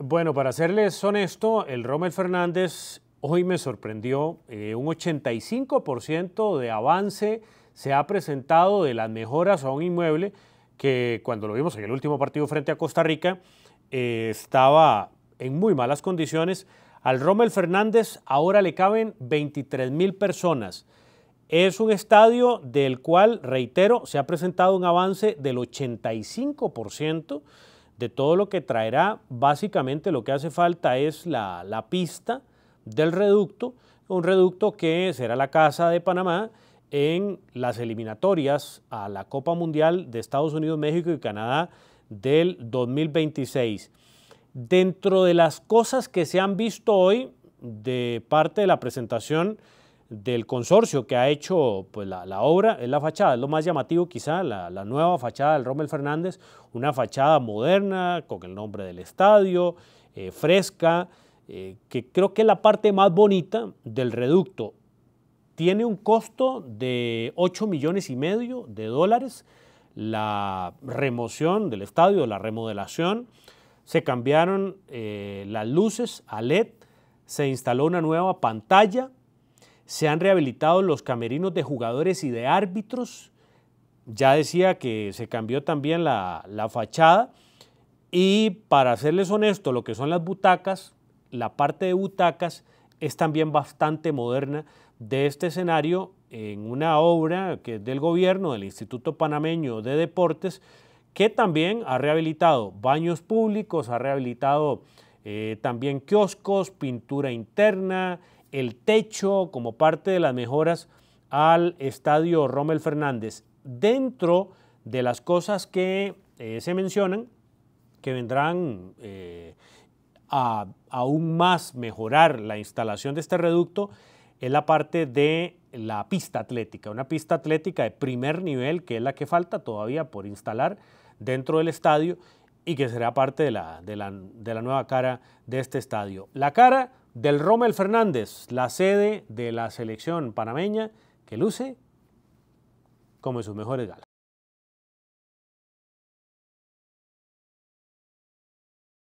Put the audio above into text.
Bueno, para serles honesto, el Rommel Fernández hoy me sorprendió. Eh, un 85% de avance se ha presentado de las mejoras a un inmueble que cuando lo vimos en el último partido frente a Costa Rica eh, estaba en muy malas condiciones. Al Rommel Fernández ahora le caben 23 mil personas. Es un estadio del cual, reitero, se ha presentado un avance del 85% de todo lo que traerá. Básicamente lo que hace falta es la, pista del reducto, un reducto que será la casa de Panamá en las eliminatorias a la Copa Mundial de Estados Unidos, México y Canadá del 2026. Dentro de las cosas que se han visto hoy de parte de la presentación del consorcio que ha hecho pues, la, obra es la fachada, es lo más llamativo quizá, la, nueva fachada del Rommel Fernández, una fachada moderna con el nombre del estadio, eh, fresca, eh, que creo que es la parte más bonita del reducto. Tiene un costo de 8 millones y medio de dólares la remoción del estadio, la remodelación. Se cambiaron eh, las luces a LED, se instaló una nueva pantalla se han rehabilitado los camerinos de jugadores y de árbitros. Ya decía que se cambió también la, fachada. Y para serles honesto, lo que son las butacas, la parte de butacas es también bastante moderna de este escenario en una obra que es del gobierno, del Instituto Panameño de Deportes, que también ha rehabilitado baños públicos, ha rehabilitado eh, también kioscos, pintura interna, el techo como parte de las mejoras al estadio Rommel Fernández. Dentro de las cosas que eh, se mencionan, que vendrán eh, a aún más mejorar la instalación de este reducto, es la parte de la pista atlética, una pista atlética de primer nivel que es la que falta todavía por instalar dentro del estadio y que será parte de la, de la, nueva cara de este estadio. La cara del Rommel Fernández, la sede de la selección panameña, que luce como en sus mejores galas.